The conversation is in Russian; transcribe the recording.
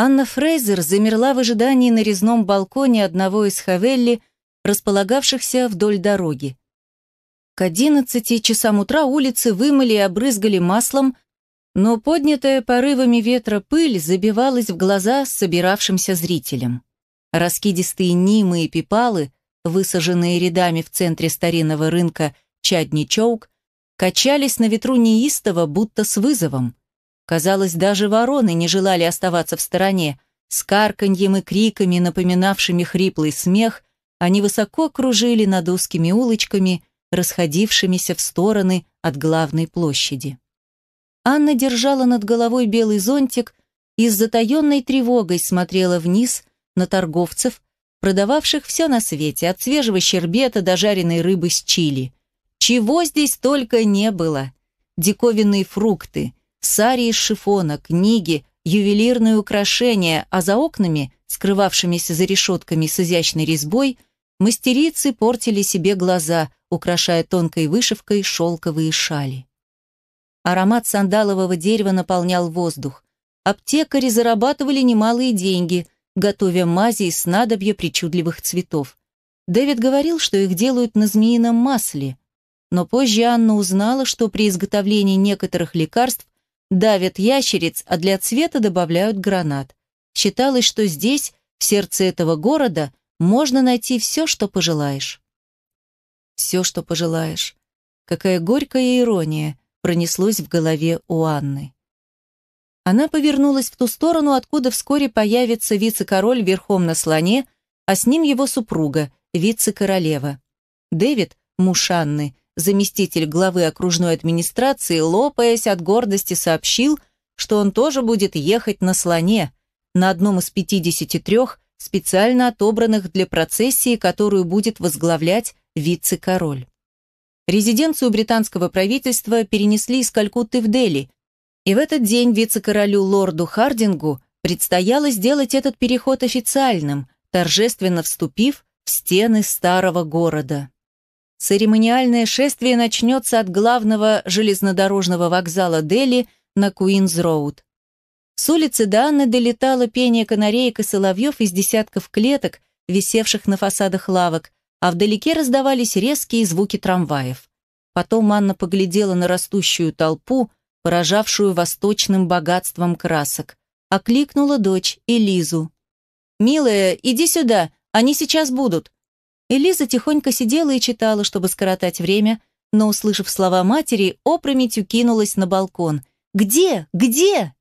Анна Фрейзер замерла в ожидании на резном балконе одного из хавелли, располагавшихся вдоль дороги. К 11 часам утра улицы вымыли и обрызгали маслом, но поднятая порывами ветра пыль забивалась в глаза собиравшимся зрителям. Раскидистые нимы и пипалы, высаженные рядами в центре старинного рынка Чадничоук, качались на ветру неистово, будто с вызовом. Казалось, даже вороны не желали оставаться в стороне. С карканьем и криками, напоминавшими хриплый смех, они высоко кружили над узкими улочками, расходившимися в стороны от главной площади. Анна держала над головой белый зонтик и с затаенной тревогой смотрела вниз на торговцев, продававших все на свете, от свежего щербета до жареной рыбы с чили. Чего здесь только не было! Диковинные фрукты, Сари из шифона, книги, ювелирные украшения, а за окнами, скрывавшимися за решетками с изящной резьбой, мастерицы портили себе глаза, украшая тонкой вышивкой шелковые шали. Аромат сандалового дерева наполнял воздух. Аптекари зарабатывали немалые деньги, готовя мази и снадобья причудливых цветов. Дэвид говорил, что их делают на змеином масле. Но позже Анна узнала, что при изготовлении некоторых лекарств Давят ящериц, а для цвета добавляют гранат. Считалось, что здесь, в сердце этого города, можно найти все, что пожелаешь. Все, что пожелаешь. Какая горькая ирония пронеслось в голове у Анны. Она повернулась в ту сторону, откуда вскоре появится вице-король верхом на слоне, а с ним его супруга, вице-королева. Дэвид, муж Анны, заместитель главы окружной администрации, лопаясь от гордости, сообщил, что он тоже будет ехать на слоне, на одном из 53 специально отобранных для процессии, которую будет возглавлять вице-король. Резиденцию британского правительства перенесли из Калькутты в Дели, и в этот день вице-королю лорду Хардингу предстояло сделать этот переход официальным, торжественно вступив в стены старого города. Церемониальное шествие начнется от главного железнодорожного вокзала Дели на Куинс-Роуд. С улицы до долетало пение канареек и соловьев из десятков клеток, висевших на фасадах лавок, а вдалеке раздавались резкие звуки трамваев. Потом Анна поглядела на растущую толпу, поражавшую восточным богатством красок. Окликнула дочь Элизу. «Милая, иди сюда, они сейчас будут. Элиза тихонько сидела и читала, чтобы скоротать время, но, услышав слова матери, опрометью кинулась на балкон. «Где? Где?»